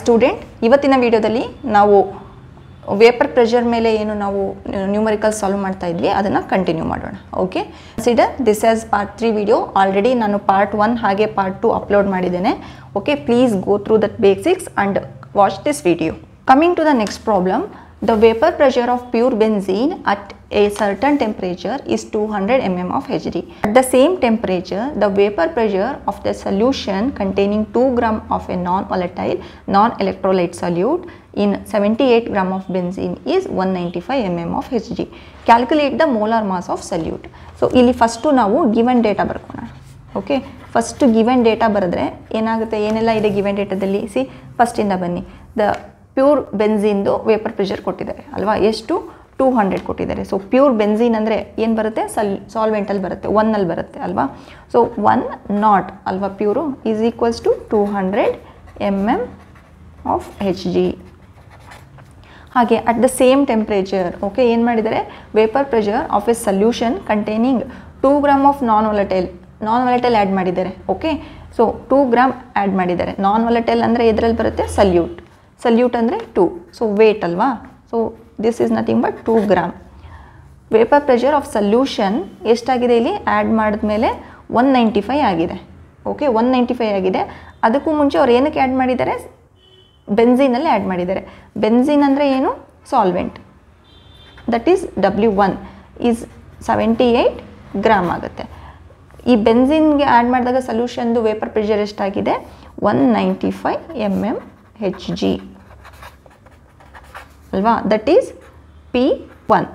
Student ಇವತ್ತಿನ ವಿಡಿಯೋದಲ್ಲಿ ನಾವು ವೇಪರ್ ಪ್ರೆಷರ್ ಮೇಲೆ ಏನು ನಾವು ನ್ಯೂಮರಿಕಲ್ ಸಾಲ್ವ್ ಮಾಡ್ತಾ ಇದ್ವಿ ಅದನ್ನು ಕಂಟಿನ್ಯೂ ಮಾಡೋಣ okay consider this as part three video already ನಾನು ಪಾರ್ಟ್ ಒನ್ ಹಾಗೆ ಪಾರ್ಟ್ ಟು ಅಪ್ಲೋಡ್ ಮಾಡಿದ್ದೇನೆ okay please go through that basics and watch this video coming to the next problem The vapor pressure of pure benzene at a certain temperature is 200 mm of Hg. At the same temperature, the vapor pressure of the solution containing 2 gram of a non-volatile, non-electrolyte solute in 78 gram of benzene is 195 mm of Hg. Calculate the molar mass of solute. So, ili first to given data ನಾವು Okay. First to given data baradre, data ಬರೆದ್ರೆ given data dali, see, See, in the bani. The pure ಬೆನ್ಸಿನ್ದು vapour pressure ಕೊಟ್ಟಿದ್ದಾರೆ ಅಲ್ವಾ ಎಷ್ಟು two hundred ಕೊಟ್ಟಿದ್ದಾರೆ so pure benzene ಅಂದರೆ ಏನು ಬರುತ್ತೆ ಸಲ್ ಸಾಲ್ವೆಂಟಲ್ಲಿ ಬರುತ್ತೆ ಒನ್ನಲ್ಲಿ ಬರುತ್ತೆ ಅಲ್ವಾ ಸೊ ಒನ್ ನಾಟ್ ಅಲ್ವಾ pure is equals to two hundred M M of H G ಹಾಗೆ at the same temperature okay ಏನು ಮಾಡಿದ್ದಾರೆ vapour pressure of a solution containing two gram of non volatile non volatile add ಮಾಡಿದ್ದಾರೆ okay so two gram add ಮಾಡಿದ್ದಾರೆ ನಾನ್ volatile ಅಂದರೆ ಇದರಲ್ಲಿ ಬರುತ್ತೆ solute solute ಅಂದರೆ two so weight ಅಲ್ವಾ so this is nothing but two gram vapour pressure of solution ಎಷ್ಟಾಗಿದೆ ಇಲ್ಲಿ add ಮಾಡಿದ ಮೇಲೆ ಒನ್ ನೈಂಟಿ ಫೈ ಆಗಿದೆ ಓಕೆ ಒನ್ ನೈಂಟಿ ಫೈ ಆಗಿದೆ ಅದಕ್ಕೂ ಮುಂಚೆ ಅವ್ರು ಏನಕ್ಕೆ ಆ್ಯಡ್ ಮಾಡಿದ್ದಾರೆ ಬೆನ್ಸಿನಲ್ಲಿ ಆ್ಯಡ್ ಮಾಡಿದ್ದಾರೆ ಬೆನ್ಸಿನ್ ಅಂದರೆ ಏನು solvent that is W one is seventy eight gram ಆಗುತ್ತೆ ಈ ಬೆನ್ಝಿನ್ಗೆ ಆ್ಯಡ್ ಮಾಡಿದಾಗ ಸಲ್ಯೂಷನ್ದು ವೇಪರ್ ಪ್ರೆಷರ್ ಎಷ್ಟಾಗಿದೆ one ninety five M M H G ಅಲ್ವಾ ದಟ್ ಈಸ್ ಪಿ ಒನ್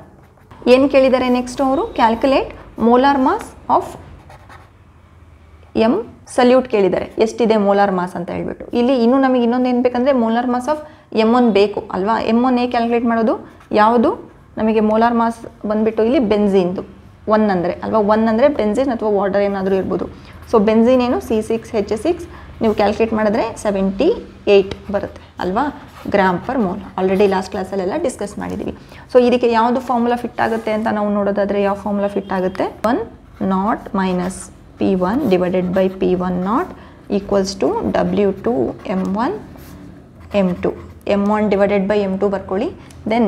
ಏನು ಕೇಳಿದ್ದಾರೆ ನೆಕ್ಸ್ಟ್ ಅವರು calculate molar mass of M solute ಕೇಳಿದ್ದಾರೆ ಎಷ್ಟಿದೆ ಮೋಲಾರ್ ಮಾಸ್ ಅಂತ ಹೇಳ್ಬಿಟ್ಟು ಇಲ್ಲಿ ಇನ್ನೂ ನಮಗೆ ಇನ್ನೊಂದು ಏನು ಬೇಕಂದ್ರೆ molar mass of M one ಬೇಕು ಅಲ್ವಾ ಎಮ್ ಒನ್ ಏ ಕ್ಯಾಲ್ಕುಲೇಟ್ ಮಾಡೋದು ಯಾವುದು ನಮಗೆ ಮೋಲಾರ್ ಮಾಸ್ ಬಂದ್ಬಿಟ್ಟು ಇಲ್ಲಿ ಬೆನ್ಝಿನ್ದು ಒನ್ ಅಂದರೆ ಅಲ್ವಾ ಒನ್ ಅಂದರೆ ಬೆನ್ಝಿನ್ ಅಥವಾ ವಾಟರ್ ಏನಾದರೂ ಇರ್ಬೋದು ಸೊ ಬೆನ್ಸಿನ್ ಏನು ಸಿ ಸಿಕ್ಸ್ ಹೆಚ್ ಸಿಕ್ಸ್ ನೀವು ಕ್ಯಾಲ್ಕುಲೇಟ್ ಮಾಡಿದ್ರೆ ಸೆವೆಂಟಿ ಏಯ್ಟ್ ಬರುತ್ತೆ ಅಲ್ವಾ gram per mole already last ಕ್ಲಾಸಲ್ಲೆಲ್ಲ ಡಿಸ್ಕಸ್ ಮಾಡಿದ್ದೀವಿ ಸೊ ಇದಕ್ಕೆ ಯಾವುದು ಫಾರ್ಮುಲಾ ಫಿಟ್ ಆಗುತ್ತೆ ಅಂತ ನಾವು ನೋಡೋದಾದರೆ ಯಾವ ಫಾರ್ಮುಲಾ ಫಿಟ್ ಆಗುತ್ತೆ one not minus P one divided by P one naught equals to W two M one M two M one divided by M two ಬರ್ಕೊಳ್ಳಿ ದೆನ್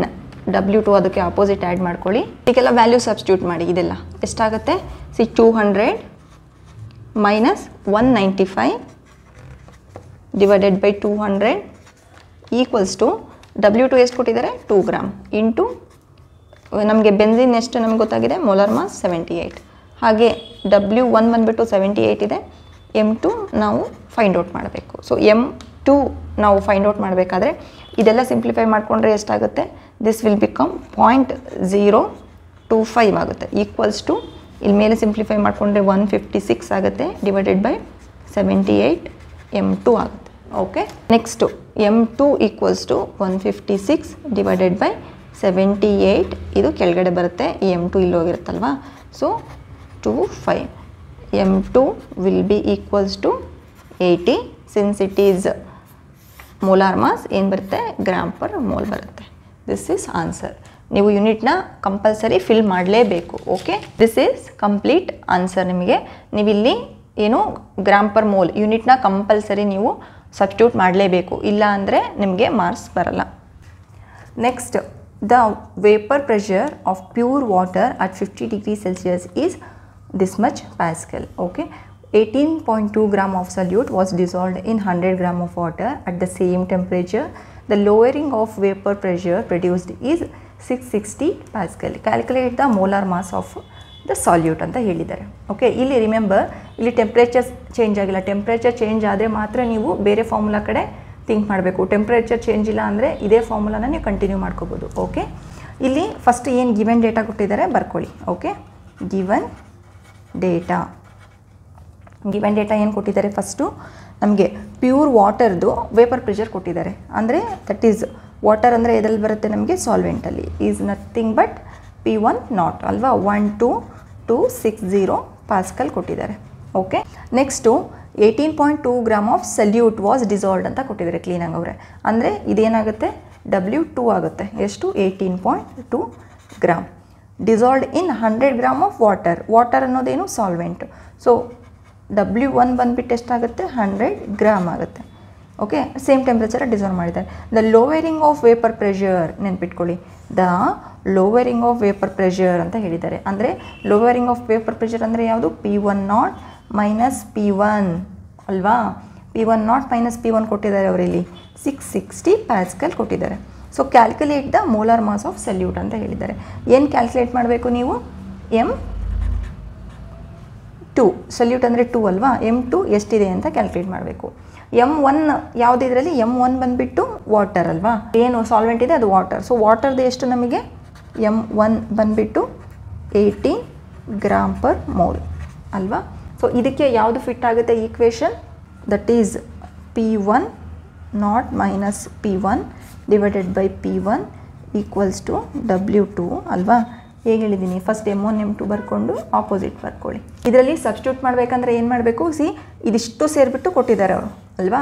ಡಬ್ಲ್ಯೂ ಟು ಅದಕ್ಕೆ opposite add ಮಾಡ್ಕೊಳ್ಳಿ ಇದಕ್ಕೆಲ್ಲ value substitute ಮಾಡಿ ಇದೆಲ್ಲ ಎಷ್ಟಾಗುತ್ತೆ see two hundred minus one ninety five divided by two hundred equals to W two ಎಷ್ಟು ಕೊಟ್ಟಿದ್ದಾರೆ two gram into ನಮಗೆ ಬೆಂಜಿನ್ ಎಷ್ಟು ನಮ್ಗೆ ಗೊತ್ತಾಗಿದೆ ಮೊಲರ್ ಮಾಸ್ ಸೆವೆಂಟಿ ಏಯ್ಟ್ ಹಾಗೆ ಡಬ್ಲ್ಯೂ ಒನ್ ಬಂದುಬಿಟ್ಟು ಸೆವೆಂಟಿ ಏಯ್ಟ್ ಇದೆ ಎಮ್ ಟು ನಾವು ಫೈಂಡ್ ಔಟ್ ಮಾಡಬೇಕು ಸೊ ಎಮ್ ಟು ನಾವು ಫೈಂಡ್ ಔಟ್ ಮಾಡಬೇಕಾದ್ರೆ ಇದೆಲ್ಲ ಸಿಂಪ್ಲಿಫೈ ಮಾಡಿಕೊಂಡ್ರೆ ಎಷ್ಟಾಗುತ್ತೆ this will become point zero two five ಆಗುತ್ತೆ ಈಕ್ವಲ್ಸ್ ಟು ಇಲ್ಲಿ ಮೇಲೆ ಸಿಂಪ್ಲಿಫೈ ಮಾಡಿಕೊಂಡ್ರೆ ಒನ್ ಫಿಫ್ಟಿ ಸಿಕ್ಸ್ ಆಗುತ್ತೆ divided by seventy eight M two ಆಗುತ್ತೆ okay next M two equals to one fifty six divided by seventy eight ಇದು ಕೆಳಗಡೆ ಬರುತ್ತೆ ಈ ಎಮ್ ಟು ಇಲ್ಲಿ ಹೋಗಿರುತ್ತಲ್ವ so two five M two will be equals to eighty since it is molar mass ಏನು ಬರುತ್ತೆ gram per mole ಬರುತ್ತೆ this is answer ನೀವು ಯೂನಿಟ್ನ ಕಂಪಲ್ಸರಿ ಫಿಲ್ ಮಾಡಲೇಬೇಕು okay this is complete answer ನಿಮಗೆ ನೀವಿಲ್ಲಿ ಏನು ಗ್ರಾಮ್ ಪರ್ ಮೋಲ್ ಯೂನಿಟ್ನ ಕಂಪಲ್ಸರಿ ನೀವು ಸಬ್ಟ್ಯೂಟ್ ಮಾಡಲೇಬೇಕು ಇಲ್ಲ ಅಂದರೆ ನಿಮಗೆ ಮಾರ್ಕ್ಸ್ ಬರಲ್ಲ next the vapour pressure of pure water at fifty degree Celsius is this much pascal okay eighteen point two gram of solute was dissolved in hundred gram of water at the same temperature the lowering of vapour pressure produced is six sixty pascal calculate the molar mass of the solute ಅಂತ ಹೇಳಿದ್ದಾರೆ okay ಇಲ್ಲಿ remember ಇಲ್ಲಿ temperature change ಆಗಿಲ್ಲ temperature change ಆದರೆ ಮಾತ್ರ ನೀವು ಬೇರೆ formula ಕಡೆ ಥಿಂಕ್ ಮಾಡಬೇಕು ಟೆಂಪ್ರೇಚರ್ ಚೇಂಜ್ ಇಲ್ಲ ಅಂದರೆ ಇದೇ ಫಾರ್ಮುಲಾನ ನೀವು ಕಂಟಿನ್ಯೂ ಮಾಡ್ಕೋಬೋದು ಓಕೆ ಇಲ್ಲಿ ಫಸ್ಟ್ ಏನು ಗಿವನ್ ಡೇಟಾ ಕೊಟ್ಟಿದ್ದಾರೆ ಬರ್ಕೊಳ್ಳಿ okay given data given data ಏನು ಕೊಟ್ಟಿದ್ದಾರೆ ಫಸ್ಟು ನಮಗೆ ಪ್ಯೂರ್ ವಾಟರ್ದು ವೇಪರ್ ಪ್ರೆಷರ್ ಕೊಟ್ಟಿದ್ದಾರೆ ಅಂದರೆ ದಟ್ ಈಸ್ ವಾಟರ್ ಅಂದರೆ ಎದಲ್ಲಿ ಬರುತ್ತೆ ನಮಗೆ ಸಾಲ್ವೆಂಟಲ್ಲಿ is nothing but P one not ಅಲ್ವಾ one two two six zero pascal ಕೊಟ್ಟಿದ್ದಾರೆ okay next eighteen point two gram of solute was dissolved ಅಂತ ಕೊಟ್ಟಿದ್ದಾರೆ ಕ್ಲೀನಾಗಿ ಅವರೇ ಅಂದರೆ ಇದೇನಾಗುತ್ತೆ ಡಬ್ಲ್ಯೂ ಟೂ ಆಗುತ್ತೆ ಎಷ್ಟು eighteen point two gram dissolved in hundred gram of water water ಅನ್ನೋದೇನು ಸಾಲ್ವೆಂಟು ಸೊ ಡಬ್ಲ್ಯೂ ಒನ್ ಬಂದ್ಬಿಟ್ಟು ಎಷ್ಟಾಗುತ್ತೆ ಹಂಡ್ರೆಡ್ ಗ್ರಾಮ್ ಆಗುತ್ತೆ ಓಕೆ ಸೇಮ್ ಟೆಂಪ್ರೇಚರ್ ಡಿಸರ್ವ್ ಮಾಡಿದ್ದಾರೆ the lowering of vapour pressure ನೆನ್ಪಿಟ್ಕೊಳ್ಳಿ the lowering of vapour pressure ಅಂತ ಹೇಳಿದ್ದಾರೆ ಅಂದರೆ lowering of vapour pressure ಅಂದರೆ ಯಾವುದು P one not minus P one ಅಲ್ವಾ P one not minus P one ಕೊಟ್ಟಿದ್ದಾರೆ ಅವರಲ್ಲಿ ಸಿಕ್ಸ್ ಸಿಕ್ಸ್ಟಿ ಪ್ಯಾಸ್ಕಲ್ ಕೊಟ್ಟಿದ್ದಾರೆ so calculate the molar mass of solute ಅಂತ ಹೇಳಿದ್ದಾರೆ ಏನು ಕ್ಯಾಲ್ಕುಲೇಟ್ ಮಾಡಬೇಕು ನೀವು ಎಮ್ ಟು ಸಲ್ಯೂಟ್ ಅಂದರೆ ಟೂ ಅಲ್ವಾ ಎಮ್ ಟು ಎಷ್ಟಿದೆ ಅಂತ ಕ್ಯಾಲ್ಕುಲೇಟ್ ಮಾಡಬೇಕು ಎಮ್ ಒನ್ ಇದರಲ್ಲಿ ಎಮ್ ಒನ್ ಬಂದುಬಿಟ್ಟು ವಾಟರ್ ಅಲ್ವಾ ಏನು ಸಾಲ್ವೆಂಟ್ ಇದೆ ಅದು ವಾಟರ್ ಸೊ ವಾಟರ್ದು ಎಷ್ಟು ನಮಗೆ ಎಮ್ ಒನ್ ಬಂದುಬಿಟ್ಟು ಏಯ್ಟೀನ್ ಗ್ರಾಮ್ ಪರ್ ಮೋಲ್ ಅಲ್ವಾ ಸೊ ಇದಕ್ಕೆ ಯಾವುದು ಫಿಟ್ ಆಗುತ್ತೆ equation that is P one not minus P one divided by P one equals to W two ಅಲ್ವಾ ಹೇಗೆ ಹೇಳಿದ್ದೀನಿ first M one M two ಬರ್ಕೊಂಡು ಆಪೋಸಿಟ್ ಬರ್ಕೊಳ್ಳಿ ಇದರಲ್ಲಿ ಸಬ್ಸ್ಟ್ಯೂಟ್ ಮಾಡಬೇಕಂದ್ರೆ ಏನು ಮಾಡಬೇಕು ಸಿ ಇದಿಷ್ಟು ಸೇರಿಬಿಟ್ಟು ಕೊಟ್ಟಿದ್ದಾರೆ ಅವರು ಅಲ್ವಾ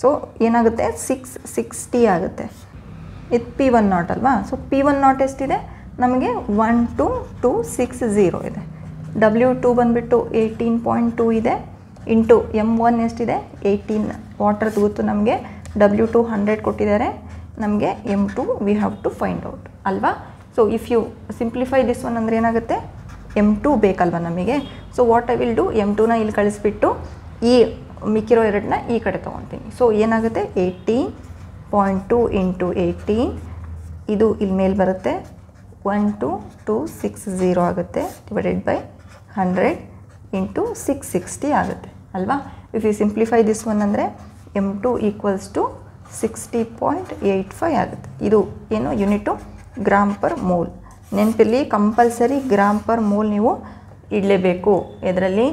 ಸೊ ಏನಾಗುತ್ತೆ ಸಿಕ್ಸ್ ಸಿಕ್ಸ್ಟಿ ಆಗುತ್ತೆ ಇದು ಪಿ ಒನ್ ನಾಟ್ ಅಲ್ವಾ ಸೊ ಪಿ ಒನ್ ನಾಟ್ ಎಷ್ಟಿದೆ ನಮಗೆ one two two six zero ಇದೆ ಡಬ್ಲ್ಯೂ ಟು ಬಂದುಬಿಟ್ಟು ಏಯ್ಟೀನ್ ಪಾಯಿಂಟ್ ಟೂ ಇದೆ ಇಂಟು ಎಮ್ ಒನ್ ಎಷ್ಟಿದೆ ಏಯ್ಟೀನ್ ವಾಟರ್ ತೂತು ನಮಗೆ ಡಬ್ಲ್ಯೂ ಟು ಹಂಡ್ರೆಡ್ ಕೊಟ್ಟಿದ್ದಾರೆ ನಮಗೆ M two we have to find out ಅಲ್ವಾ so if you simplify this one ಅಂದರೆ ಏನಾಗುತ್ತೆ ಎಮ್ ಟು ಬೇಕಲ್ವ ನಮಗೆ so what I will do M ಟೂನ ಇಲ್ಲಿ ಕಳಿಸ್ಬಿಟ್ಟು ಈ ಮಿಕ್ಕಿರೋ ಎರಡನ್ನ ಈ ಕಡೆ ತೊಗೊತೀನಿ ಸೊ ಏನಾಗುತ್ತೆ eighteen point two into eighteen ಇದು ಇಲ್ಲಿ ಮೇಲೆ ಬರುತ್ತೆ one two two six zero ಆಗುತ್ತೆ divided by hundred into six sixty ಆಗುತ್ತೆ ಅಲ್ವಾ if you simplify this one ಅಂದರೆ M two equals to sixty point eight five ಆಗುತ್ತೆ ಇದು ಏನು ಯೂನಿಟು ಗ್ರಾಮ್ ಪರ್ ಮೋಲ್ ನೆನಪಿಲ್ಲಿ ಕಂಪಲ್ಸರಿ ಗ್ರಾಮ್ ಪರ್ ಮೋಲ್ ನೀವು ಇಡಲೇಬೇಕು ಇದರಲ್ಲಿ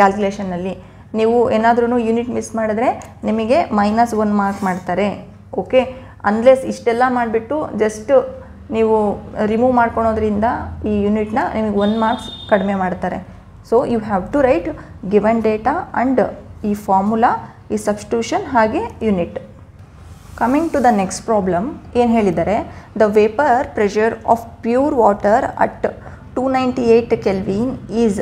ಕ್ಯಾಲ್ಕುಲೇಷನ್ನಲ್ಲಿ ನೀವು ಏನಾದ್ರೂ ಯೂನಿಟ್ ಮಿಸ್ ಮಾಡಿದ್ರೆ ನಿಮಗೆ ಮೈನಸ್ ಒನ್ ಮಾರ್ಕ್ ಮಾಡ್ತಾರೆ ಓಕೆ ಅನ್ಲೆಸ್ ಇಷ್ಟೆಲ್ಲ ಮಾಡಿಬಿಟ್ಟು ಜಸ್ಟ್ ನೀವು ರಿಮೂವ್ ಮಾಡ್ಕೊಳೋದ್ರಿಂದ ಈ ಯೂನಿಟ್ನ ನಿಮಗೆ ಒನ್ ಮಾರ್ಕ್ಸ್ ಕಡಿಮೆ ಮಾಡ್ತಾರೆ so you have to write given data and ಈ ಫಾರ್ಮುಲಾ ಈ ಸಬ್ಸ್ಟ್ಯೂಷನ್ ಹಾಗೆ unit coming to the next problem ಏನು ಹೇಳಿದ್ದಾರೆ the vapour pressure of pure water at two ninety eight kelvin is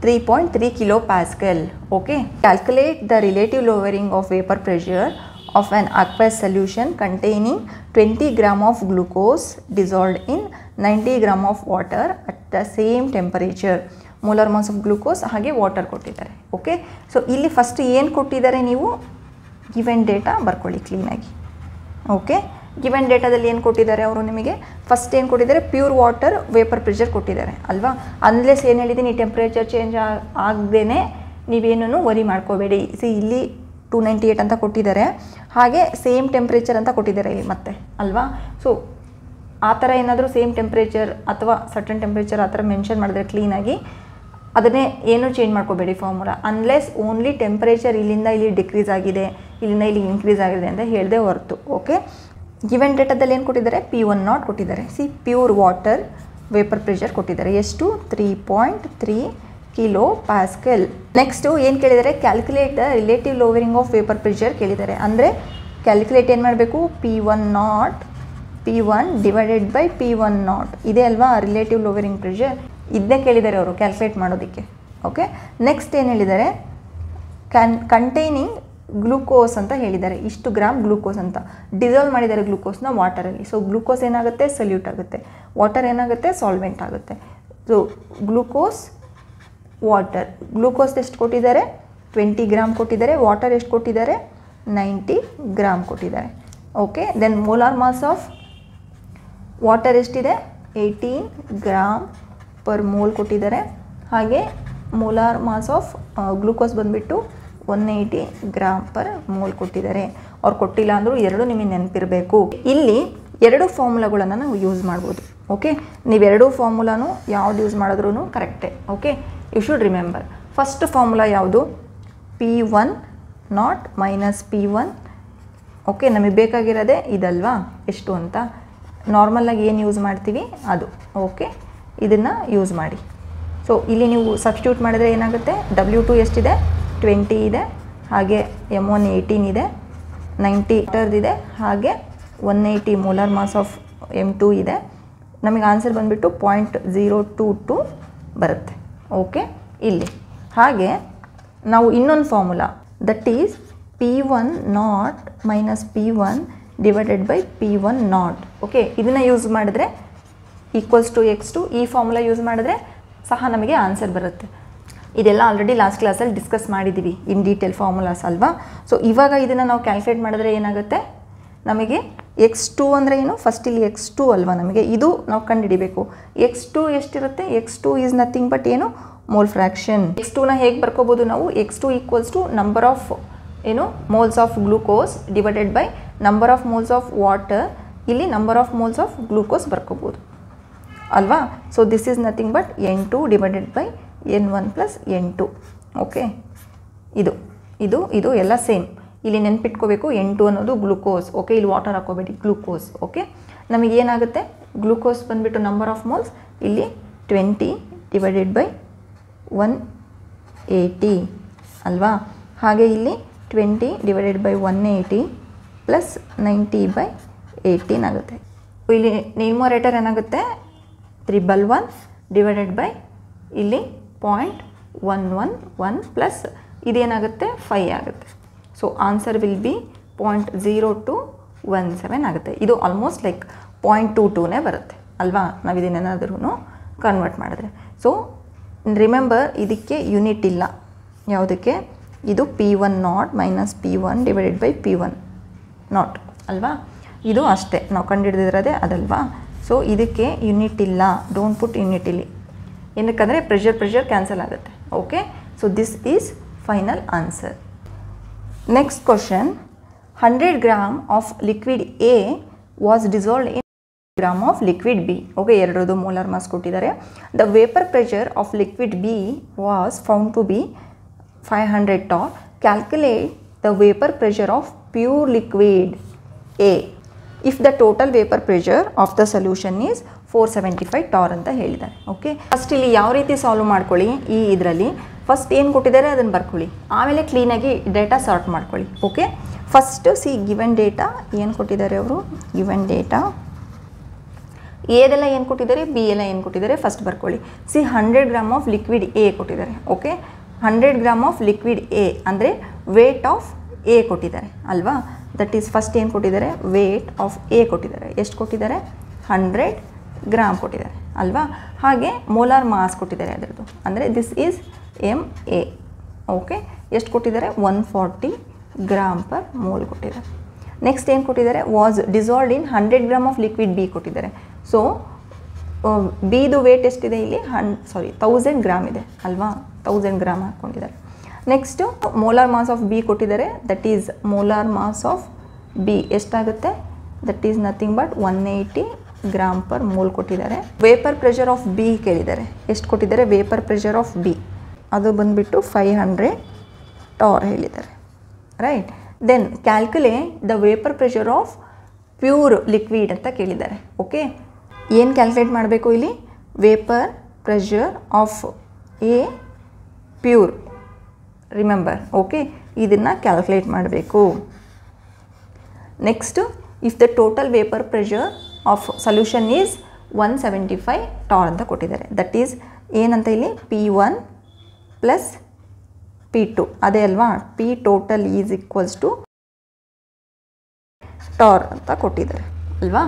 3.3 kilopascal. Okay. Calculate the relative lowering of vapor pressure of an aqueous solution containing 20 gram of glucose dissolved in 90 gram of water at the same temperature. molar mass of glucose hage water kottidare okay so illi first yen kottidare neevu given data barkoli clean agi okay given ಡೇಟಾದಲ್ಲಿ ಏನು ಕೊಟ್ಟಿದ್ದಾರೆ ಅವರು ನಿಮಗೆ first ಏನು ಕೊಟ್ಟಿದ್ದಾರೆ pure water vapour pressure ಕೊಟ್ಟಿದ್ದಾರೆ ಅಲ್ವಾ unless ಏನು ಹೇಳಿದ್ದೀನಿ ಟೆಂಪ್ರೇಚರ್ ಚೇಂಜ್ ಆಗದೇನೆ ನೀವೇನೂ ವರಿ ಮಾಡ್ಕೋಬೇಡಿ ಸಿ ಇಲ್ಲಿ ಟೂ ನೈಂಟಿ ಏಯ್ಟ್ ಅಂತ ಕೊಟ್ಟಿದ್ದಾರೆ ಹಾಗೆ ಸೇಮ್ ಟೆಂಪ್ರೇಚರ್ ಅಂತ ಕೊಟ್ಟಿದ್ದಾರೆ ಇಲ್ಲಿ ಮತ್ತೆ ಅಲ್ವಾ ಸೊ ಆ ಥರ ಏನಾದರೂ ಸೇಮ್ ಟೆಂಪ್ರೇಚರ್ ಅಥವಾ ಸರ್ಟನ್ ಟೆಂಪ್ರೇಚರ್ ಆ ಥರ ಮೆನ್ಷನ್ ಮಾಡಿದ್ರೆ ಕ್ಲೀನಾಗಿ ಅದನ್ನೇ ಏನೂ ಚೇಂಜ್ ಮಾಡ್ಕೋಬೇಡಿ ಫಾರ್ಮುಲಾ ಅನ್ಲೆಸ್ ಓನ್ಲಿ ಟೆಂಪ್ರೇಚರ್ ಇಲ್ಲಿಂದ ಇಲ್ಲಿ ಡಿಕ್ರೀಸ್ ಆಗಿದೆ ಇಲ್ಲಿಂದ ಇಲ್ಲಿ ಇನ್ಕ್ರೀಸ್ ಆಗಿದೆ ಅಂತ ಹೇಳಿದೆ ಹೊರತು ಓಕೆ ಗಿವೆನ್ ಡೇಟಾದಲ್ಲಿ ಏನು ಕೊಟ್ಟಿದ್ದಾರೆ ಪಿ ಒನ್ ನಾಟ್ ಕೊಟ್ಟಿದ್ದಾರೆ see pure water vapour pressure ಕೊಟ್ಟಿದ್ದಾರೆ ಎಷ್ಟು three point three kilopascal next ಏನು ಕೇಳಿದರೆ calculate the relative lowering of vapour pressure ಕೇಳಿದ್ದಾರೆ ಅಂದರೆ ಕ್ಯಾಲ್ಕುಲೇಟ್ ಏನು ಮಾಡಬೇಕು P one nought P one divided by P one nought ಇದೆ ಅಲ್ವಾ ರಿಲೇಟಿವ್ ಲೋವರಿಂಗ್ ಪ್ರೆಷರ್ ಇದನ್ನೇ ಕೇಳಿದ್ದಾರೆ ಅವರು ಕ್ಯಾಲ್ಕುಲೇಟ್ ಮಾಡೋದಕ್ಕೆ ಓಕೆ ನೆಕ್ಸ್ಟ್ ಏನು ಹೇಳಿದ್ದಾರೆ ಕ್ಯಾನ್ ಕಂಟೈನಿಂಗ್ ಗ್ಲೂಕೋಸ್ ಅಂತ ಹೇಳಿದ್ದಾರೆ ಇಷ್ಟು ಗ್ರಾಮ್ ಗ್ಲೂಕೋಸ್ ಅಂತ ಡಿಸಾಲ್ವ್ ಮಾಡಿದ್ದಾರೆ ಗ್ಲೂಕೋಸ್ನ ವಾಟರಲ್ಲಿ ಸೊ ಗ್ಲೂಕೋಸ್ ಏನಾಗುತ್ತೆ ಸಲ್ಯೂಟ್ ಆಗುತ್ತೆ ವಾಟರ್ ಏನಾಗುತ್ತೆ ಸಾಲ್ವೆಂಟ್ ಆಗುತ್ತೆ ಸೊ ಗ್ಲೂಕೋಸ್ ವಾಟರ್ ಗ್ಲೂಕೋಸ್ ಎಷ್ಟು ಕೊಟ್ಟಿದ್ದಾರೆ ಟ್ವೆಂಟಿ ಗ್ರಾಮ್ ಕೊಟ್ಟಿದ್ದಾರೆ ವಾಟರ್ ಎಷ್ಟು ಕೊಟ್ಟಿದ್ದಾರೆ ನೈಂಟಿ ಗ್ರಾಮ್ ಕೊಟ್ಟಿದ್ದಾರೆ okay then molar mass of water ಎಷ್ಟಿದೆ ಏಯ್ಟೀನ್ ಗ್ರಾಮ್ ಪರ್ ಮೋಲ್ ಕೊಟ್ಟಿದ್ದಾರೆ ಹಾಗೆ ಮೋಲಾರ್ ಮಾಸ್ ಆಫ್ ಗ್ಲೂಕೋಸ್ ಬಂದುಬಿಟ್ಟು ಒನ್ ಏಯ್ಟಿ ಗ್ರಾಮ್ ಪರ್ ಕೊಟ್ಟಿದ್ದಾರೆ ಅವ್ರು ಕೊಟ್ಟಿಲ್ಲ ಅಂದರೂ ಎರಡು ನಿಮಗೆ ನೆನಪಿರಬೇಕು ಇಲ್ಲಿ ಎರಡು ಫಾರ್ಮುಲಾಗಳನ್ನು ನಾವು ಯೂಸ್ ಮಾಡ್ಬೋದು ಓಕೆ ನೀವೆರಡೂ ಫಾರ್ಮುಲಾನು ಯಾವ್ದು ಯೂಸ್ ಮಾಡಿದ್ರೂ ಕರೆಕ್ಟೇ okay you should remember first formula ಯಾವುದು P one not minus P one okay ನಮಗೆ ಬೇಕಾಗಿರೋದೇ ಇದಲ್ವಾ ಎಷ್ಟು ಅಂತ ನಾರ್ಮಲ್ಲಾಗಿ ಏನು ಯೂಸ್ ಮಾಡ್ತೀವಿ ಅದು ಓಕೆ ಇದನ್ನು ಯೂಸ್ ಮಾಡಿ ಸೊ ಇಲ್ಲಿ ನೀವು ಸಬ್ಸ್ಟ್ಯೂಟ್ ಮಾಡಿದರೆ ಏನಾಗುತ್ತೆ ಡಬ್ಲ್ಯೂ ಟು ಎಷ್ಟಿದೆ ಟ್ವೆಂಟಿ ಇದೆ ಹಾಗೆ ಎಮ್ ಒನ್ ಏಯ್ಟೀನ್ ಇದೆ ನೈಂಟಿ ಇದೆ ಹಾಗೆ one eighty molar mass of M two ಇದೆ ನಮಗೆ ಆನ್ಸರ್ ಬಂದುಬಿಟ್ಟು ಪಾಯಿಂಟ್ ಜೀರೋ ಟು ಟು ಬರುತ್ತೆ ಓಕೆ ಇಲ್ಲಿ ಹಾಗೆ ನಾವು ಇನ್ನೊಂದು formula that is P one not minus P one divided by P one nought okay ಇದನ್ನು ಯೂಸ್ ಮಾಡಿದ್ರೆ ಈಕ್ವಲ್ಸ್ ಟು ಎಕ್ಸ್ ಟು ಈ ಫಾರ್ಮುಲಾ ಯೂಸ್ ಮಾಡಿದ್ರೆ ಸಹ ನಮಗೆ ಆನ್ಸರ್ ಬರುತ್ತೆ ಇದೆಲ್ಲ ಆಲ್ರೆಡಿ ಲಾಸ್ಟ್ ಕ್ಲಾಸಲ್ಲಿ ಡಿಸ್ಕಸ್ ಮಾಡಿದ್ದೀವಿ ಇನ್ ಡೀಟೇಲ್ ಫಾರ್ಮುಲಾಸ್ ಅಲ್ವಾ ಸೊ ಇವಾಗ ಇದನ್ನು ನಾವು ಕ್ಯಾಲ್ಕುಲೇಟ್ ಮಾಡಿದ್ರೆ ಏನಾಗುತ್ತೆ ನಮಗೆ ಎಕ್ಸ್ ಟೂ ಅಂದರೆ ಏನು ಫಸ್ಟ್ ಇಲ್ಲಿ ಎಕ್ಸ್ ಟು ಅಲ್ವಾ ನಮಗೆ ಇದು ನಾವು ಕಂಡುಹಿಡಿಬೇಕು ಎಕ್ಸ್ ಟು ಎಷ್ಟಿರುತ್ತೆ X two is nothing but ಏನು ಮೋಲ್ ಫ್ರ್ಯಾಕ್ಷನ್ ಎಕ್ಸ್ ಟೂನ ಹೇಗೆ ಬರ್ಕೋಬೋದು ನಾವು X two equals to number of ಏನು moles of glucose divided by number of moles of water ಇಲ್ಲಿ number of moles of glucose ಬರ್ಕೋಬೋದು ಅಲ್ವಾ so this is nothing but N two divided by N one plus N two okay ಇದು ಇದು ಇದು ಎಲ್ಲ same ಇಲ್ಲಿ ನೆನ್ಪಿಟ್ಕೋಬೇಕು two ಅನ್ನೋದು ಗ್ಲುಕೋಸ್ ಓಕೆ ಇಲ್ಲಿ ವಾಟರ್ ಹಾಕೋಬೇಡಿ ಗ್ಲುಕೋಸ್ ಓಕೆ ನಮಗೇನಾಗುತ್ತೆ ಗ್ಲುಕೋಸ್ ಬಂದುಬಿಟ್ಟು ನಂಬರ್ ಆಫ್ ಮೋಲ್ಸ್ ಇಲ್ಲಿ twenty divided by one eighty ಅಲ್ವಾ ಹಾಗೆ ಇಲ್ಲಿ twenty divided by one eighty plus ninety by eighteen ಆಗುತ್ತೆ ಇಲ್ಲಿ ರೇಟರ್ ಏನಾಗುತ್ತೆ ತ್ರಿಬಲ್ ಒನ್ ಡಿವೈಡೆಡ್ ಬೈ ಇಲ್ಲಿ point one one one plus ಇದೇನಾಗುತ್ತೆ ಫೈ ಆಗುತ್ತೆ so answer will be point zero two one seven ಆಗುತ್ತೆ ಇದು ಆಲ್ಮೋಸ್ಟ್ ಲೈಕ್ ಪಾಯಿಂಟ್ ಟು ಟೂನೇ ಬರುತ್ತೆ ಅಲ್ವಾ ನಾವು ಇದನ್ನೇನಾದ್ರೂ ಕನ್ವರ್ಟ್ ಮಾಡಿದ್ರೆ ಸೊ ರಿಮೆಂಬರ್ ಇದಕ್ಕೆ ಯೂನಿಟ್ ಇಲ್ಲ ಯಾವುದಕ್ಕೆ ಇದು P one not minus P one divided by P one not ಅಲ್ವಾ ಇದು ಅಷ್ಟೇ ನಾವು ಕಂಡುಹಿಡಿದಿರೋದೇ ಅದಲ್ವಾ ಸೊ ಇದಕ್ಕೆ ಯೂನಿಟ್ ಇಲ್ಲ ಡೋಂಟ್ ಪುಟ್ ಯೂನಿಟ್ ಇಲ್ಲಿ ಏನಕ್ಕಂದರೆ ಪ್ರೆಷರ್ ಪ್ರೆಷರ್ ಕ್ಯಾನ್ಸಲ್ ಆಗುತ್ತೆ okay so this is final answer next question hundred gram of liquid A was dissolve in gram of liquid B okay ಎರಡರದು ಮೋಲಾರ್ ಮಾಸ್ ಕೊಟ್ಟಿದ್ದಾರೆ the vapour pressure of liquid B was found to be five hundred torr calculate the vapour pressure of pure liquid A if the total vapour pressure of the solution is four seventy five torr ಅಂತ ಹೇಳಿದ್ದಾರೆ okay first ಇಲ್ಲಿ ಯಾವ ರೀತಿ solve ಮಾಡ್ಕೊಳ್ಳಿ ಈ ಇದರಲ್ಲಿ first ಏನು ಕೊಟ್ಟಿದ್ದಾರೆ ಅದನ್ನು ಬರ್ಕೊಳ್ಳಿ ಆಮೇಲೆ ಕ್ಲೀನಾಗಿ ಡೇಟಾ ಸಾರ್ಟ್ ಮಾಡ್ಕೊಳ್ಳಿ okay first see given data ಏನು ಕೊಟ್ಟಿದ್ದಾರೆ ಅವರು ಗಿವನ್ ಡೇಟಾ ಎದೆಲ್ಲ ಏನು ಕೊಟ್ಟಿದ್ದಾರೆ ಬಿ ಎಲ್ಲ ಏನು ಕೊಟ್ಟಿದ್ದಾರೆ ಫಸ್ಟ್ ಬರ್ಕೊಳ್ಳಿ see hundred gram of liquid A ಕೊಟ್ಟಿದ್ದಾರೆ okay hundred gram of liquid A ಅಂದರೆ ವೇಟ್ ಆಫ್ ಎ ಕೊಟ್ಟಿದ್ದಾರೆ ಅಲ್ವಾ ದಟ್ ಈಸ್ ಫಸ್ಟ್ ಏನು ಕೊಟ್ಟಿದ್ದಾರೆ ವೇಟ್ ಆಫ್ ಎ ಕೊಟ್ಟಿದ್ದಾರೆ ಎಷ್ಟು ಕೊಟ್ಟಿದ್ದಾರೆ ಹಂಡ್ರೆಡ್ ಗ್ರಾಮ್ ಕೊಟ್ಟಿದ್ದಾರೆ ಅಲ್ವಾ ಹಾಗೆ ಮೋಲಾರ್ ಮಾಸ್ ಕೊಟ್ಟಿದ್ದಾರೆ ಅದರದ್ದು ಅಂದರೆ this is M A okay ಎಷ್ಟು ಕೊಟ್ಟಿದ್ದಾರೆ one forty gram per mole ಕೊಟ್ಟಿದ್ದಾರೆ ನೆಕ್ಸ್ಟ್ ಏನು ಕೊಟ್ಟಿದ್ದಾರೆ was dissolved in hundred gram of liquid B ಕೊಟ್ಟಿದ್ದಾರೆ ಸೊ ಬಿದು ವೇಟ್ ಎಷ್ಟಿದೆ ಇಲ್ಲಿ ಹನ್ ಸಾರಿ ತೌಸಂಡ್ ಗ್ರಾಮ್ ಇದೆ ಅಲ್ವಾ ತೌಸಂಡ್ ಗ್ರಾಮ್ ಹಾಕ್ಕೊಂಡಿದ್ದಾರೆ next molar mass of B ಕೊಟ್ಟಿದ್ದಾರೆ that is molar mass of B ಎಷ್ಟಾಗುತ್ತೆ that is nothing but one eighty gram per mole ಕೊಟ್ಟಿದ್ದಾರೆ ವೇಪರ್ ಪ್ರೆಷರ್ ಆಫ್ ಬಿ ಕೇಳಿದ್ದಾರೆ ಎಷ್ಟು ಕೊಟ್ಟಿದ್ದಾರೆ ವೇಪರ್ ಪ್ರೆಷರ್ ಆಫ್ ಬಿ ಅದು ಬಂದುಬಿಟ್ಟು ಫೈವ್ ಹಂಡ್ರೆಡ್ ಟಾರ್ ಹೇಳಿದ್ದಾರೆ right then calculate the vapour pressure of pure liquid ಅಂತ ಕೇಳಿದ್ದಾರೆ ಓಕೆ ಏನು ಕ್ಯಾಲ್ಕುಲೇಟ್ ಮಾಡಬೇಕು ಇಲ್ಲಿ vapour pressure of A pure remember okay ಇದನ್ನು ಕ್ಯಾಲ್ಕುಲೇಟ್ ಮಾಡಬೇಕು next if the total vapour pressure of solution is one seventy five torr ಅಂತ ಕೊಟ್ಟಿದ್ದಾರೆ ದಟ್ ಈಸ್ ಏನಂತ ಇಲ್ಲಿ P one plus P two ಅದೇ ಅಲ್ವಾ P total is equals to torr ಅಂತ ಕೊಟ್ಟಿದ್ದಾರೆ ಅಲ್ವಾ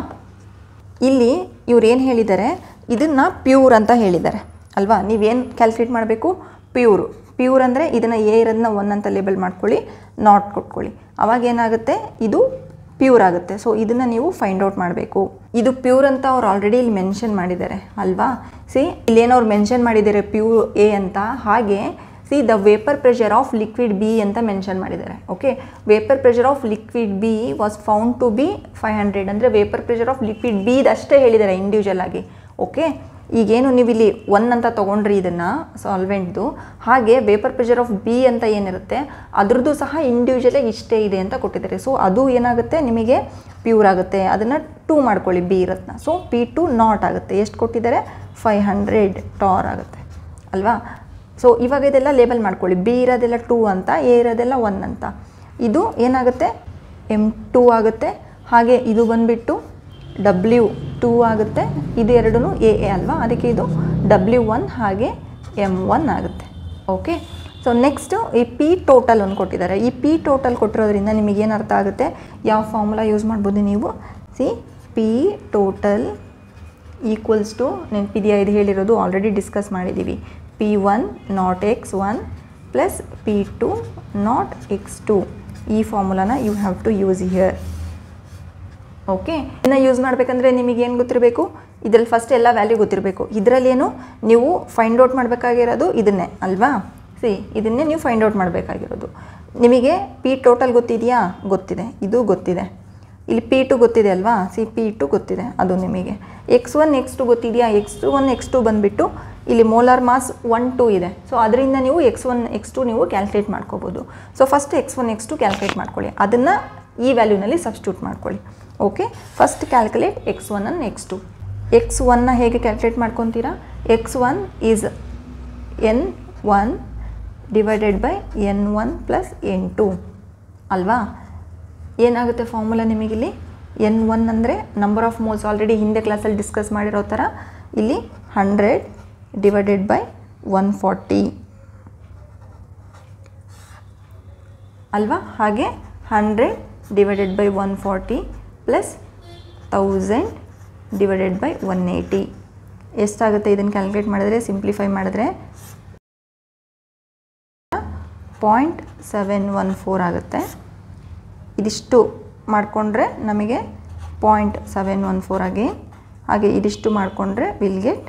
ಇಲ್ಲಿ ಇವರೇನು ಏನು ಹೇಳಿದ್ದಾರೆ ಇದನ್ನು ಪ್ಯೂರ್ ಅಂತ ಹೇಳಿದ್ದಾರೆ ಅಲ್ವಾ ನೀವೇನು ಕ್ಯಾಲ್ಕುಲೇಟ್ ಮಾಡಬೇಕು ಪ್ಯೂರು ಪ್ಯೂರ್ ಅಂದರೆ ಇದನ್ನು ಏ ಇರೋದನ್ನ ಒನ್ ಅಂತ ಲೇಬಲ್ ಮಾಡ್ಕೊಳ್ಳಿ ನಾಟ್ ಕೊಟ್ಕೊಳ್ಳಿ ಅವಾಗ ಏನಾಗುತ್ತೆ ಇದು ಪ್ಯೂರ್ ಆಗುತ್ತೆ ಸೊ ಇದನ್ನು ನೀವು ಫೈಂಡ್ ಔಟ್ ಮಾಡಬೇಕು ಇದು ಪ್ಯೂರ್ ಅಂತ ಅವ್ರು ಆಲ್ರೆಡಿ ಇಲ್ಲಿ ಮೆನ್ಷನ್ ಮಾಡಿದ್ದಾರೆ ಅಲ್ವಾ ಸಿ ಇಲ್ಲೇನೋ ಅವ್ರು ಮೆನ್ಷನ್ ಮಾಡಿದ್ದಾರೆ ಪ್ಯೂರ್ ಎ ಅಂತ ಹಾಗೆ see the vapour pressure of liquid B ಅಂತ ಮೆನ್ಷನ್ ಮಾಡಿದ್ದಾರೆ okay vapour pressure of liquid B was found to be five hundred ಅಂದರೆ vapour pressure of liquid B ಅಷ್ಟೇ ಹೇಳಿದ್ದಾರೆ ಇಂಡಿವಿಜುವಲ್ ಆಗಿ ಓಕೆ ಈಗೇನು ನೀವು ಇಲ್ಲಿ ಒನ್ ಅಂತ ತೊಗೊಂಡ್ರಿ ಇದನ್ನು ಸಾಲ್ವೆಂಟ್ದು ಹಾಗೆ ಪೇಪರ್ ಪ್ರೆಷರ್ ಆಫ್ ಬಿ ಅಂತ ಏನಿರುತ್ತೆ ಅದ್ರದ್ದು ಸಹ ಇಂಡಿವಿಜುವಲಾಗಿ ಇಷ್ಟೇ ಇದೆ ಅಂತ ಕೊಟ್ಟಿದ್ದಾರೆ ಸೊ ಅದು ಏನಾಗುತ್ತೆ ನಿಮಗೆ ಪ್ಯೂರ್ ಆಗುತ್ತೆ ಅದನ್ನು ಟೂ ಮಾಡ್ಕೊಳ್ಳಿ ಬಿ ಇರತ್ನ ಸೊ ಪಿ ಟು ನಾಟ್ ಆಗುತ್ತೆ ಎಷ್ಟು ಕೊಟ್ಟಿದ್ದಾರೆ ಫೈವ್ ಹಂಡ್ರೆಡ್ ಟಾರ್ ಆಗುತ್ತೆ ಅಲ್ವಾ ಸೊ ಇವಾಗ ಇದೆಲ್ಲ ಲೇಬಲ್ ಮಾಡ್ಕೊಳ್ಳಿ ಬಿ ಇರೋದೆಲ್ಲ ಟೂ ಅಂತ ಎ ಇರೋದೆಲ್ಲ ಒನ್ ಅಂತ ಇದು ಏನಾಗುತ್ತೆ ಎಮ್ ಟೂ ಆಗುತ್ತೆ ಹಾಗೆ ಇದು ಬಂದುಬಿಟ್ಟು ಡಬ್ಲ್ಯೂ ಟೂ ಆಗುತ್ತೆ ಎರಡೂ ಎ ಎ ಅಲ್ವಾ ಅದಕ್ಕೆ ಇದು ಡಬ್ಲ್ಯೂ ಒನ್ ಹಾಗೆ ಎಮ್ ಒನ್ ಆಗುತ್ತೆ ಓಕೆ ಸೊ ನೆಕ್ಸ್ಟು ಈ ಪಿ ಟೋಟಲ್ ಒಂದು ಕೊಟ್ಟಿದ್ದಾರೆ ಈ ಪಿ ಟೋಟಲ್ ಕೊಟ್ಟಿರೋದ್ರಿಂದ ನಿಮಗೇನು ಅರ್ಥ ಆಗುತ್ತೆ ಯಾವ ಫಾರ್ಮುಲಾ ಯೂಸ್ ಮಾಡ್ಬೋದು ನೀವು see P total equals to ನೆನಪಿದೆಯಾ ಇದು ಹೇಳಿರೋದು ಆಲ್ರೆಡಿ ಡಿಸ್ಕಸ್ ಮಾಡಿದ್ದೀವಿ P one nought X one plus P two nought X two ಈ ಫಾರ್ಮುಲಾನ you have to use here okay ಇನ್ನು ಯೂಸ್ ಮಾಡಬೇಕಂದ್ರೆ ನಿಮಗೆ ಏನು ಗೊತ್ತಿರಬೇಕು ಇದರಲ್ಲಿ ಫಸ್ಟ್ ಎಲ್ಲ ವ್ಯಾಲ್ಯೂ ಗೊತ್ತಿರಬೇಕು ಇದರಲ್ಲೇನು ನೀವು ಫೈಂಡ್ ಔಟ್ ಮಾಡಬೇಕಾಗಿರೋದು ಇದನ್ನೇ ಅಲ್ವಾ ಸಿ ಇದನ್ನೇ ನೀವು ಫೈಂಡ್ ಔಟ್ ಮಾಡಬೇಕಾಗಿರೋದು ನಿಮಗೆ ಪಿ ಟೋಟಲ್ ಗೊತ್ತಿದೆಯಾ ಗೊತ್ತಿದೆ ಇದು ಗೊತ್ತಿದೆ ಇಲ್ಲಿ ಪಿ ಟು ಗೊತ್ತಿದೆ ಅಲ್ವಾ ಸಿ ಪಿ ಟು ಗೊತ್ತಿದೆ ಅದು ನಿಮಗೆ ಎಕ್ಸ್ ಒನ್ ಎಕ್ಸ್ ಟು ಗೊತ್ತಿದೆಯಾ X two one X two ಬಂದುಬಿಟ್ಟು ಇಲ್ಲಿ ಮೋಲಾರ್ ಮಾಸ್ ಒನ್ ಟು ಇದೆ ಸೊ ಅದರಿಂದ ನೀವು ಎಕ್ಸ್ ಒನ್ ಎಕ್ಸ್ ಟು ನೀವು ಕ್ಯಾಲ್ಕುಲೇಟ್ ಮಾಡ್ಕೋಬೋದು so first X one X two calculate ಮಾಡ್ಕೊಳ್ಳಿ ಅದನ್ನು ಈ ವ್ಯಾಲ್ಯೂನಲ್ಲಿ ಸಬ್ಸ್ಟ್ಯೂಟ್ ಮಾಡ್ಕೊಳ್ಳಿ okay first calculate X one and X two X ಒನ್ನ ಹೇಗೆ ಕ್ಯಾಲ್ಕುಲೇಟ್ ಮಾಡ್ಕೊತೀರಾ X one is N one divided by N one plus N two ಅಲ್ವಾ ಏನಾಗುತ್ತೆ ಫಾರ್ಮುಲಾ ನಿಮಗಿಲ್ಲಿ ಎನ್ ಒನ್ ಅಂದರೆ ನಂಬರ್ ಆಫ್ ಮೋಲ್ಸ್ ಆಲ್ರೆಡಿ ಹಿಂದೆ ಕ್ಲಾಸಲ್ಲಿ ಡಿಸ್ಕಸ್ ಮಾಡಿರೋ ಥರ ಇಲ್ಲಿ hundred divided by one forty ಅಲ್ವಾ ಹಾಗೆ hundred divided by one forty plus thousand divided by one eighty ಎಷ್ಟಾಗುತ್ತೆ ಇದನ್ನು ಕ್ಯಾಲ್ಕುಲೇಟ್ ಮಾಡಿದ್ರೆ ಸಿಂಪ್ಲಿಫೈ ಮಾಡಿದ್ರೆ ಪಾಯಿಂಟ್ ಸೆವೆನ್ ಒನ್ ಫೋರ್ ಆಗುತ್ತೆ ಇದಿಷ್ಟು ಮಾಡಿಕೊಂಡ್ರೆ ನಮಗೆ ಪಾಯಿಂಟ್ ಸೆವೆನ್ ಒನ್ ಫೋರ್ ಆಗಿ ಹಾಗೆ ಇದಿಷ್ಟು ಮಾಡಿಕೊಂಡ್ರೆ will get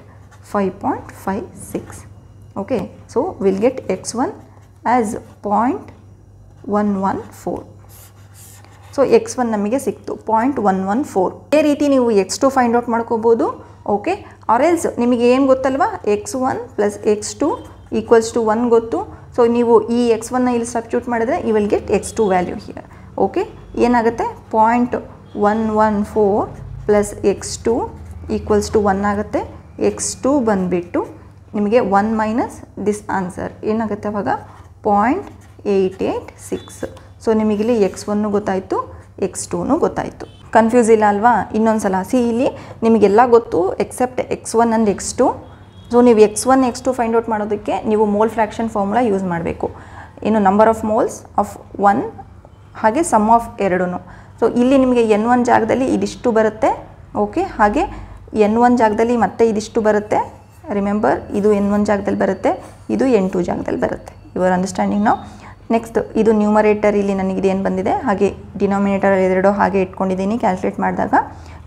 five point five six okay so will get X one as point one one four so X one ನಮಗೆ ಸಿಕ್ತು ಪಾಯಿಂಟ್ ಒನ್ ಒನ್ ಫೋರ್ ಇದೇ ರೀತಿ ನೀವು ಎಕ್ಸ್ ಟು ಫೈಂಡ್ ಔಟ್ ಮಾಡ್ಕೋಬೋದು ಓಕೆ ಆರೆಲ್ಸ್ ನಿಮಗೆ ಏನು ಗೊತ್ತಲ್ವಾ X one plus X two equals to one ಗೊತ್ತು ಸೊ ನೀವು ಈ ಎಕ್ಸ್ ಒನ್ನ ಇಲ್ಲಿ ಸಬ್ಸ್ಟ್ಯೂಟ್ ಮಾಡಿದ್ರೆ ಈ will get X two value here okay ಏನಾಗುತ್ತೆ point one one four plus X two equals to one ಆಗುತ್ತೆ ಎಕ್ಸ್ ಟು ಬಂದುಬಿಟ್ಟು ನಿಮಗೆ ಒನ್ ಮೈನಸ್ ದಿಸ್ ಆನ್ಸರ್ ಏನಾಗುತ್ತೆ ಅವಾಗ point eight eight six so ನಿಮಗಿಲ್ಲಿ ಎಕ್ಸ್ ಒನ್ನು ಗೊತ್ತಾಯಿತು ಎಕ್ಸ್ ಟೂನು ಗೊತ್ತಾಯಿತು ಕನ್ಫ್ಯೂಸ್ ಇಲ್ಲ ಅಲ್ವಾ ಇನ್ನೊಂದು ಸಲ ಸಿ ಇಲ್ಲಿ ನಿಮಗೆಲ್ಲ ಗೊತ್ತು except X one and X two so ನೀವು X one X two find out ಮಾಡೋದಕ್ಕೆ ನೀವು ಮೋಲ್ ಫ್ರ್ಯಾಕ್ಷನ್ ಫಾರ್ಮುಲಾ ಯೂಸ್ ಮಾಡಬೇಕು ಇನ್ನು number of moles of one ಹಾಗೆ ಸಮ್ ಆಫ್ ಎರಡೂ ಸೊ ಇಲ್ಲಿ ನಿಮಗೆ ಎನ್ ಒನ್ ಜಾಗದಲ್ಲಿ ಇದಿಷ್ಟು ಬರುತ್ತೆ ಓಕೆ ಹಾಗೆ ಎನ್ ಒನ್ ಜಾಗದಲ್ಲಿ ಮತ್ತೆ ಇದಿಷ್ಟು ಬರುತ್ತೆ ರಿಮೆಂಬರ್ ಇದು ಎನ್ ಒನ್ ಜಾಗದಲ್ಲಿ ಬರುತ್ತೆ ಇದು ಎನ್ ಟು ಜಾಗದಲ್ಲಿ ಬರುತ್ತೆ ಯುವರ್ ಅಂಡರ್ಸ್ಟ್ಯಾಂಡಿಂಗ್ ನಾವು ನೆಕ್ಸ್ಟ್ ಇದು ನ್ಯೂಮರೇಟರ್ ಇಲ್ಲಿ ನನಗೆ ಏನು ಬಂದಿದೆ ಹಾಗೆ ಡಿನಾಮಿನೇಟರ್ ಎರಡೋ ಹಾಗೆ ಇಟ್ಕೊಂಡಿದ್ದೀನಿ ಕ್ಯಾಲ್ಕುಲೇಟ್ ಮಾಡಿದಾಗ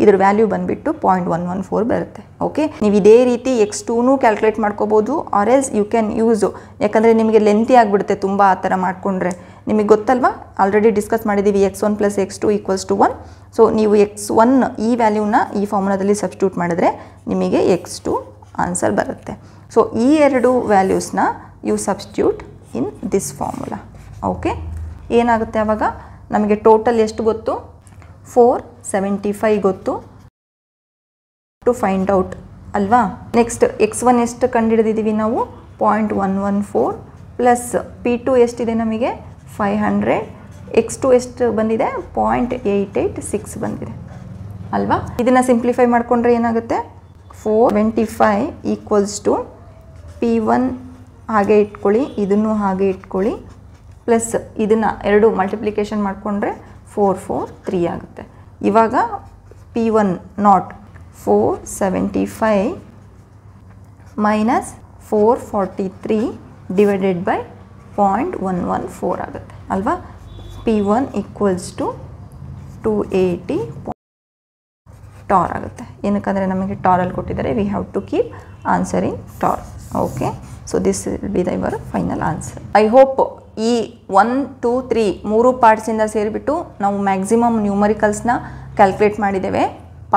ಇದ್ರ ವ್ಯಾಲ್ಯೂ ಬಂದುಬಿಟ್ಟು ಪಾಯಿಂಟ್ ಒನ್ ಒನ್ ಫೋರ್ ಬರುತ್ತೆ ಓಕೆ ನೀವು ಇದೇ ರೀತಿ ಎಕ್ಸ್ ಟೂನು ಕ್ಯಾಲ್ಕುಲೇಟ್ ಮಾಡ್ಕೋಬೋದು or else you can use ಯಾಕಂದರೆ ನಿಮಗೆ ಲೆಂತಿ ಆಗಿಬಿಡುತ್ತೆ ತುಂಬ ಆ ಥರ ಮಾಡಿಕೊಂಡ್ರೆ ನಿಮಗೆ ಗೊತ್ತಲ್ವಾ ಆಲ್ರೆಡಿ ಡಿಸ್ಕಸ್ ಮಾಡಿದ್ದೀವಿ X one plus X two equals to one so ನೀವು ಎಕ್ಸ್ ಒನ್ ಈ ವ್ಯಾಲ್ಯೂನ ಈ ಫಾರ್ಮುಲಾದಲ್ಲಿ ಸಬ್ಸ್ಟ್ಯೂಟ್ ಮಾಡಿದ್ರೆ ನಿಮಗೆ ಎಕ್ಸ್ ಟು ಆನ್ಸರ್ ಬರುತ್ತೆ ಸೊ ಈ ಎರಡು ವ್ಯಾಲ್ಯೂಸ್ನ you substitute in this formula okay ಏನಾಗುತ್ತೆ ಆವಾಗ ನಮಗೆ ಟೋಟಲ್ ಎಷ್ಟು ಗೊತ್ತು ಫೋರ್ ಸೆವೆಂಟಿ ಫೈ ಗೊತ್ತು ಟು ಫೈಂಡ್ ಔಟ್ ಅಲ್ವಾ ನೆಕ್ಸ್ಟ್ ಎಕ್ಸ್ ಒನ್ ಎಷ್ಟು ಕಂಡುಹಿಡಿದಿದ್ದೀವಿ ನಾವು point one one four plus P two ಎಷ್ಟಿದೆ ನಮಗೆ ಫೈ ಹಂಡ್ರೆಡ್ ಎಕ್ಸ್ ಟು ಎಷ್ಟು ಬಂದಿದೆ ಪಾಯಿಂಟ್ ಏಯ್ಟ್ ಏಯ್ಟ್ ಸಿಕ್ಸ್ ಬಂದಿದೆ ಅಲ್ವಾ ಇದನ್ನು ಸಿಂಪ್ಲಿಫೈ ಮಾಡಿಕೊಂಡ್ರೆ ಏನಾಗುತ್ತೆ four twenty five equals to P one ಹಾಗೆ ಇಟ್ಕೊಳ್ಳಿ ಇದನ್ನು ಹಾಗೆ ಇಟ್ಕೊಳ್ಳಿ ಪ್ಲಸ್ ಇದನ್ನು ಎರಡು ಮಲ್ಟಿಪ್ಲಿಕೇಶನ್ ಮಾಡಿಕೊಂಡ್ರೆ ಫೋರ್ ಫೋರ್ ತ್ರೀ ಆಗುತ್ತೆ ಇವಾಗ P one nought four seventy five minus four forty three divided by point one one four ಆಗುತ್ತೆ ಅಲ್ವಾ P one equals to two eighty torr ಆಗುತ್ತೆ ಏನಕ್ಕಂದರೆ ನಮಗೆ ಟಾರಲ್ಲಿ ಕೊಟ್ಟಿದ್ದಾರೆ we have to keep answer in torr okay so this will be their final answer I hope ಈ one two three ಮೂರು ಪಾರ್ಟ್ಸಿಂದ ಸೇರಿಬಿಟ್ಟು ನಾವು ಮ್ಯಾಕ್ಸಿಮಮ್ ನ್ಯೂಮರಿಕಲ್ಸ್ನ ಕ್ಯಾಲ್ಕುಲೇಟ್ ಮಾಡಿದ್ದೇವೆ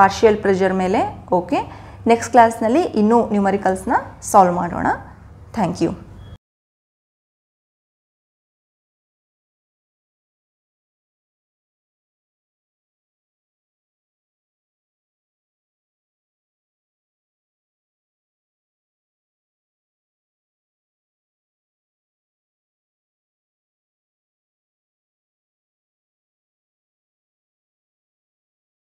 ಪಾರ್ಷಿಯಲ್ ಪ್ರೆಷರ್ ಮೇಲೆ ಓಕೆ ನೆಕ್ಸ್ಟ್ ಕ್ಲಾಸ್ನಲ್ಲಿ ಇನ್ನೂ ನ್ಯೂಮರಿಕಲ್ಸ್ನ ಸಾಲ್ವ್ ಮಾಡೋಣ ಥ್ಯಾಂಕ್ ಯು